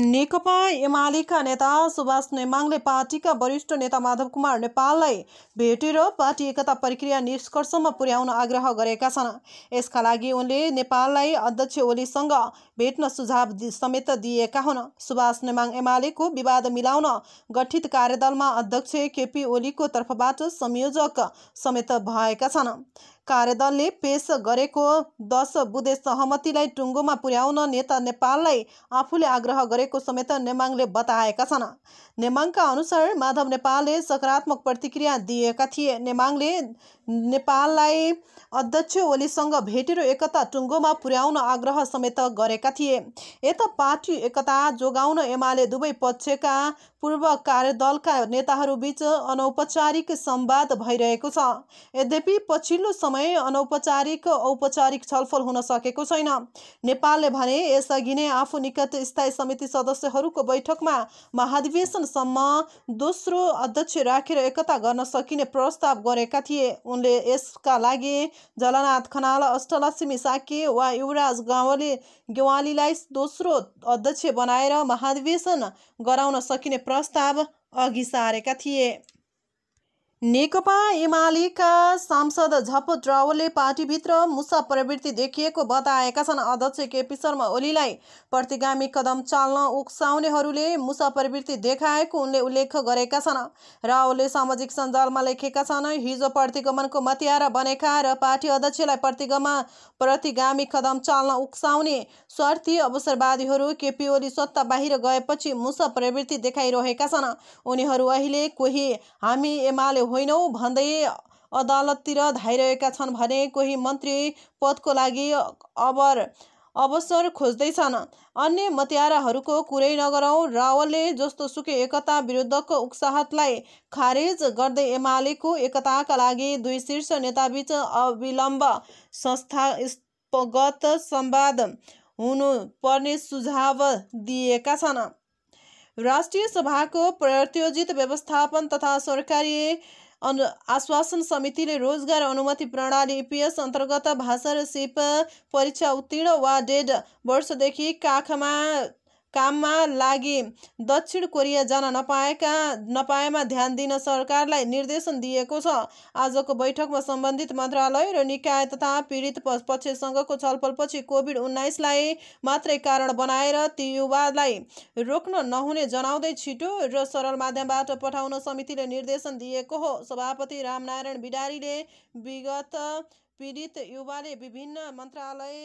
नेकपा एमालेका नेता सुभाष नेमाङले पार्टीका वरिष्ठ नेता माधव कुमार नेपाललाई भेटेर पार्टी एकता प्रक्रिया निष्कर्षमा पुर्याउन आग्रह गरेका छन् यसका लागि उनले नेपाललाई अध्यक्ष ओलीसँग भेट्न सुझाव समेत दिएका हुन् सुभाष नेमाङ एमालेको विवाद मिलाउन गठित कार्यदलमा अध्यक्ष केपी ओलीको तर्फबाट संयोजक समेत भएका छन् कार्यदलले पेश गरेको दश बुधे सहमतिलाई टुङ्गोमा पुर्याउन नेता नेपाललाई आफूले आग्रह गरेको समेत नेमाङले बताएका छन् नेमाङका अनुसार माधव नेपालले सकारात्मक प्रतिक्रिया दिएका थिए नेमाङले नेपाललाई अध्यक्ष ओलीसँग भेटेर एकता टुङ्गोमा पुर्याउन आग्रह समेत गरेका थिए यता पार्टी एकता जोगाउन एमाले दुवै पक्षका पूर्व कार्यदलका नेताहरूबीच अनौपचारिक संवाद भइरहेको छ यद्यपि पछिल्लो समय समय अनौपचारिक औपचारिक छलफल हुन सकेको छैन नेपालले भने यसअघि नै आफू निकट स्थायी समिति सदस्यहरूको बैठकमा महाधिवेशनसम्म दोस्रो अध्यक्ष राखेर एकता गर्न सकिने प्रस्ताव गरेका थिए उनले यसका लागि जलनाथ खनाल अष्टलक्ष्मी साके वा युवराज गाँवले गेवालीलाई दोस्रो अध्यक्ष बनाएर महाधिवेशन गराउन सकिने प्रस्ताव अघि सारेका थिए नेकपा एमालेका सांसद झप ड्रावलले पार्टीभित्र मुसा प्रवृत्ति देखिएको बताएका छन् अध्यक्ष केपी शर्मा ओलीलाई प्रतिगामी कदम चाल्न उक्साउनेहरूले मुसा प्रवृत्ति देखाएको उनले उल्लेख गरेका छन् रावलले सामाजिक सञ्जालमा लेखेका छन् हिजो प्रतिगमनको मतियारा बनेका र पार्टी अध्यक्षलाई प्रतिगमा प्रतिगामी कदम चाल्न उक्साउने स्वार्थी अवसरवादीहरू केपी ओली सत्ता बाहिर गएपछि मुसा प्रवृत्ति देखाइरहेका छन् उनीहरू अहिले कोही हामी एमाले होइनौ भन्दै अदालततिर धाइरहेका छन् भने कोही मन्त्री पदको लागि अबर अवसर खोज्दैछन् अन्य मतियाराहरूको कुरै नगरौँ रावलले जस्तो सुकै एकता विरुद्धको उक्साहतलाई खारेज गर्दै एमालेको एकताका लागि दुई शीर्ष नेताबीच अविलम्ब संस्थागत संवाद हुनुपर्ने सुझाव दिएका छन् राष्ट्रिय सभाको प्रतियोजित व्यवस्थापन तथा सरकारी अनु आश्वासन समितिले रोजगार अनुमति प्रणाली इपिएस अन्तर्गत भाषा र सिप परीक्षा उत्तीर्ण वा डेढ वर्षदेखि काखमा काममा लागि दक्षिण कोरिया जान नपाएका नपाएमा ध्यान दिन सरकारलाई निर्देशन दिएको छ आजको बैठकमा सम्बन्धित मन्त्रालय र निकाय तथा पीडित पक्षसँगको छलफलपछि कोभिड उन्नाइसलाई मात्रै कारण बनाएर ती युवालाई रोक्न नहुने जनाउँदै छिटो र सरल माध्यमबाट पठाउन समितिले निर्देशन दिएको हो सभापति रामनारायण बिडारीले विगत पीडित युवाले विभिन्न मन्त्रालय